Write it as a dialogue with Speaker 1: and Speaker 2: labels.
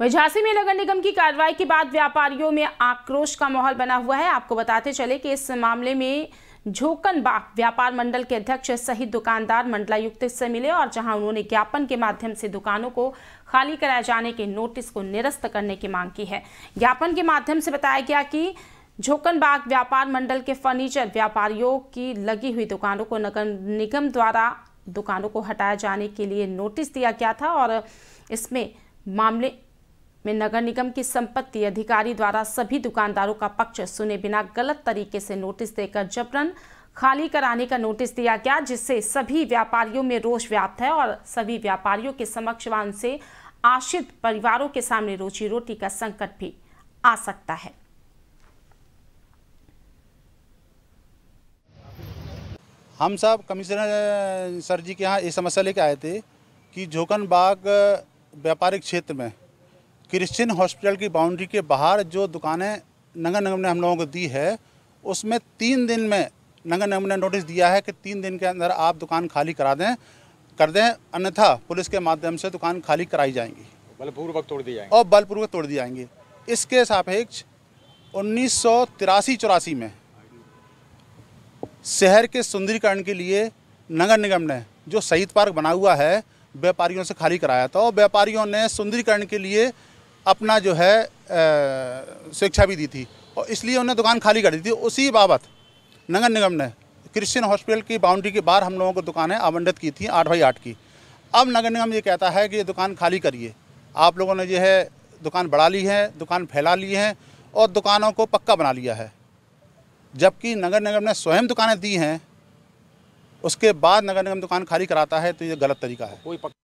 Speaker 1: वहीं झांसी में नगर निगम की कार्रवाई के बाद व्यापारियों में आक्रोश का माहौल बना हुआ है आपको बताते चले कि इस मामले में झोकन बाग व्यापार मंडल के अध्यक्ष सहित दुकानदार मंडलायुक्त से मिले और जहां उन्होंने ज्ञापन के माध्यम से दुकानों को खाली कराए जाने के नोटिस को निरस्त करने की मांग की है ज्ञापन के माध्यम से बताया गया कि झोकन बाग व्यापार मंडल के फर्नीचर व्यापारियों की लगी हुई दुकानों को नगर निगम द्वारा दुकानों को हटाए जाने के लिए नोटिस दिया गया था और इसमें मामले में नगर निगम की संपत्ति अधिकारी द्वारा सभी दुकानदारों का पक्ष सुने बिना गलत तरीके से नोटिस देकर जबरन खाली कराने का नोटिस दिया गया जिससे सभी व्यापारियों में रोष व्याप्त है और सभी व्यापारियों के समक्षवान से आश्रित परिवारों के सामने रोजी रोटी का संकट भी आ सकता है
Speaker 2: हम सब कमिश्नर सर जी के यहाँ ये समस्या लेके आए थे कि झोकन बाग व्यापारिक क्षेत्र में क्रिश्चियन हॉस्पिटल की बाउंड्री के बाहर जो दुकानें नगर निगम ने हम लोगों को दी है उसमें तीन दिन में नगर निगम ने नोटिस दिया है कि तीन दिन के अंदर आप दुकान खाली करा दें कर दें अन्यथा पुलिस के माध्यम से दुकान खाली कराई जाएंगी बलपूर्वक तोड़ दी जाएंगी और बलपूर्वक तोड़ दी जाएंगी इसके सापेक्ष उन्नीस सौ तिरासी चौरासी में शहर के सुंदरीकरण के लिए नगर निगम ने जो शहीद पार्क बना हुआ है व्यापारियों से खाली कराया था और व्यापारियों ने सुंदरीकरण के लिए अपना जो है शिक्षा भी दी थी और इसलिए उन्होंने दुकान खाली कर दी थी उसी बाबत नगर निगम ने क्रिश्चियन हॉस्पिटल की बाउंड्री के बाहर हम लोगों को दुकानें आवंटित की थी आठ बाई आठ की अब नगर निगम ये कहता है कि ये दुकान खाली करिए आप लोगों ने जो है दुकान बढ़ा ली है दुकान फैला ली है और दुकानों को पक्का बना लिया है जबकि नगर निगम ने स्वयं दुकानें दी हैं उसके बाद नगर निगम दुकान खाली कराता है तो ये गलत तरीका है कोई